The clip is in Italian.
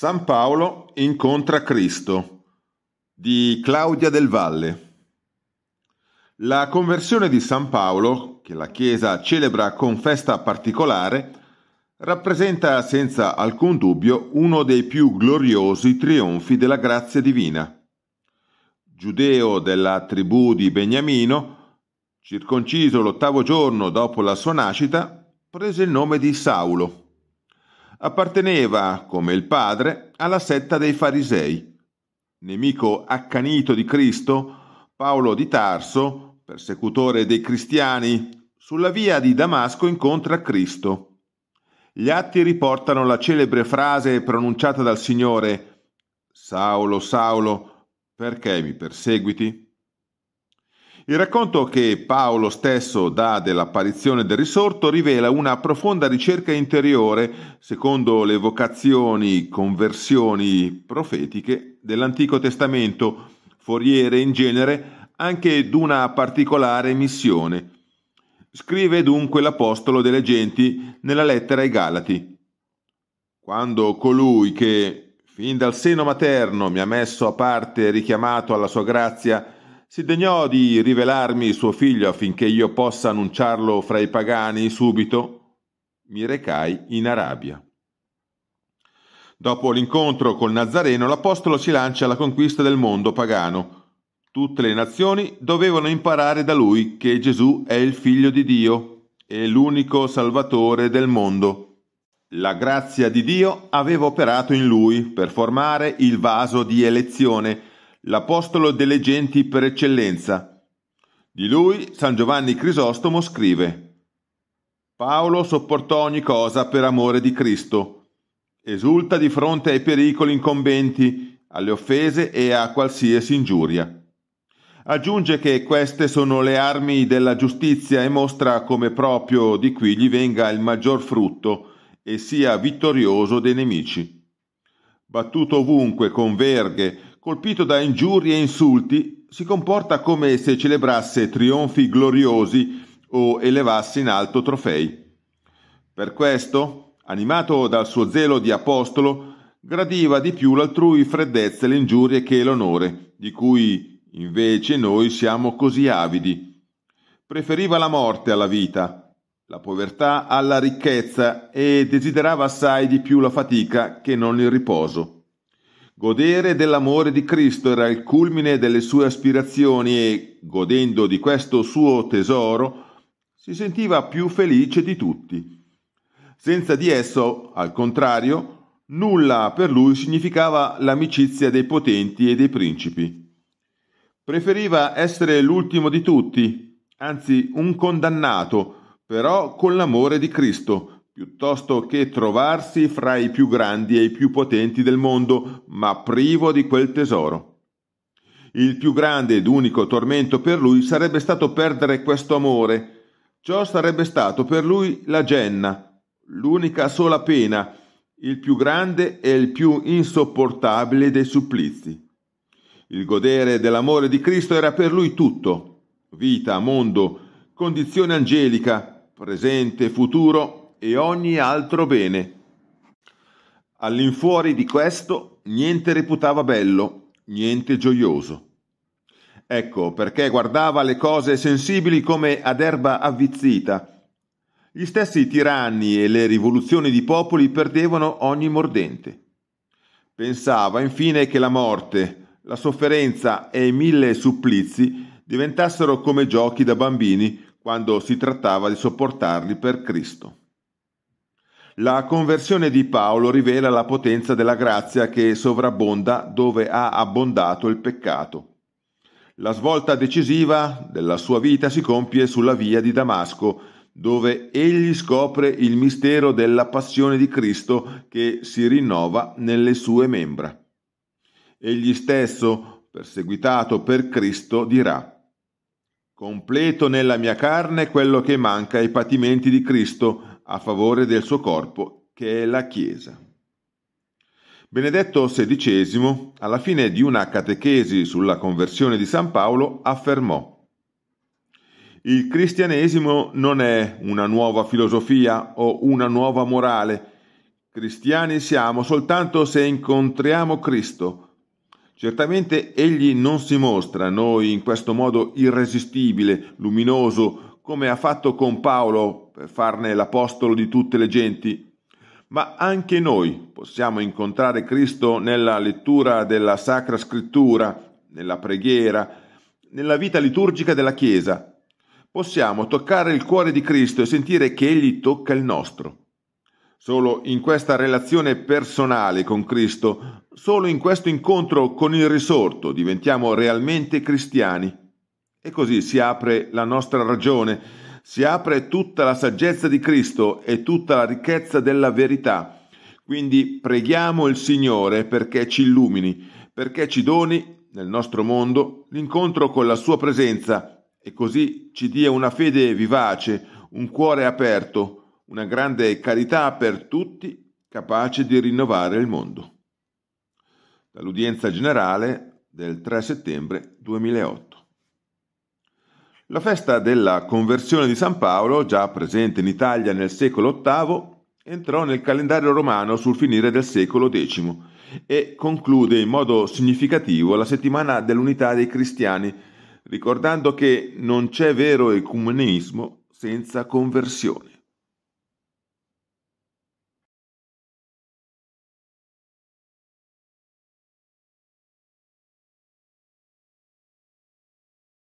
San Paolo incontra Cristo di Claudia del Valle. La conversione di San Paolo, che la Chiesa celebra con festa particolare, rappresenta senza alcun dubbio uno dei più gloriosi trionfi della grazia divina. Giudeo della tribù di Beniamino, circonciso l'ottavo giorno dopo la sua nascita, prese il nome di Saulo apparteneva, come il padre, alla setta dei farisei. Nemico accanito di Cristo, Paolo di Tarso, persecutore dei cristiani, sulla via di Damasco incontra Cristo. Gli atti riportano la celebre frase pronunciata dal Signore Saulo, Saulo, perché mi perseguiti? Il racconto che Paolo stesso dà dell'apparizione del risorto rivela una profonda ricerca interiore secondo le vocazioni, conversioni profetiche dell'Antico Testamento, foriere in genere anche d'una particolare missione. Scrive dunque l'Apostolo delle genti nella lettera ai Galati. Quando colui che fin dal seno materno mi ha messo a parte e richiamato alla sua grazia, si degnò di rivelarmi suo figlio affinché io possa annunciarlo fra i pagani subito, mi recai in Arabia. Dopo l'incontro col Nazareno, l'Apostolo si lancia alla conquista del mondo pagano. Tutte le nazioni dovevano imparare da lui che Gesù è il Figlio di Dio e l'unico Salvatore del mondo. La grazia di Dio aveva operato in lui per formare il vaso di elezione l'apostolo delle genti per eccellenza. Di lui San Giovanni Crisostomo scrive Paolo sopportò ogni cosa per amore di Cristo. Esulta di fronte ai pericoli incombenti, alle offese e a qualsiasi ingiuria. Aggiunge che queste sono le armi della giustizia e mostra come proprio di qui gli venga il maggior frutto e sia vittorioso dei nemici. Battuto ovunque con verghe, colpito da ingiurie e insulti, si comporta come se celebrasse trionfi gloriosi o elevasse in alto trofei. Per questo, animato dal suo zelo di apostolo, gradiva di più l'altrui freddezza e le ingiurie che l'onore, di cui invece noi siamo così avidi. Preferiva la morte alla vita, la povertà alla ricchezza e desiderava assai di più la fatica che non il riposo. Godere dell'amore di Cristo era il culmine delle sue aspirazioni e, godendo di questo suo tesoro, si sentiva più felice di tutti. Senza di esso, al contrario, nulla per lui significava l'amicizia dei potenti e dei principi. Preferiva essere l'ultimo di tutti, anzi un condannato, però con l'amore di Cristo, piuttosto che trovarsi fra i più grandi e i più potenti del mondo, ma privo di quel tesoro. Il più grande ed unico tormento per lui sarebbe stato perdere questo amore. Ciò sarebbe stato per lui la genna, l'unica sola pena, il più grande e il più insopportabile dei supplizi. Il godere dell'amore di Cristo era per lui tutto, vita, mondo, condizione angelica, presente, futuro e ogni altro bene. All'infuori di questo niente reputava bello, niente gioioso. Ecco perché guardava le cose sensibili come ad erba avvizzita. Gli stessi tiranni e le rivoluzioni di popoli perdevano ogni mordente. Pensava infine che la morte, la sofferenza e i mille supplizi diventassero come giochi da bambini quando si trattava di sopportarli per Cristo. La conversione di Paolo rivela la potenza della grazia che sovrabbonda dove ha abbondato il peccato. La svolta decisiva della sua vita si compie sulla via di Damasco, dove egli scopre il mistero della passione di Cristo che si rinnova nelle sue membra. Egli stesso, perseguitato per Cristo, dirà Completo nella mia carne quello che manca ai patimenti di Cristo a favore del suo corpo, che è la Chiesa. Benedetto XVI, alla fine di una catechesi sulla conversione di San Paolo, affermò il cristianesimo non è una nuova filosofia o una nuova morale. Cristiani siamo soltanto se incontriamo Cristo. Certamente egli non si mostra a noi in questo modo irresistibile, luminoso, come ha fatto con Paolo per farne l'apostolo di tutte le genti, ma anche noi possiamo incontrare Cristo nella lettura della Sacra Scrittura, nella preghiera, nella vita liturgica della Chiesa. Possiamo toccare il cuore di Cristo e sentire che Egli tocca il nostro. Solo in questa relazione personale con Cristo, solo in questo incontro con il risorto diventiamo realmente cristiani e così si apre la nostra ragione, si apre tutta la saggezza di Cristo e tutta la ricchezza della verità. Quindi preghiamo il Signore perché ci illumini, perché ci doni nel nostro mondo l'incontro con la sua presenza e così ci dia una fede vivace, un cuore aperto, una grande carità per tutti, capace di rinnovare il mondo. Dall'udienza generale del 3 settembre 2008. La festa della conversione di San Paolo, già presente in Italia nel secolo VIII, entrò nel calendario romano sul finire del secolo X e conclude in modo significativo la settimana dell'unità dei cristiani, ricordando che non c'è vero ecumenismo senza conversione.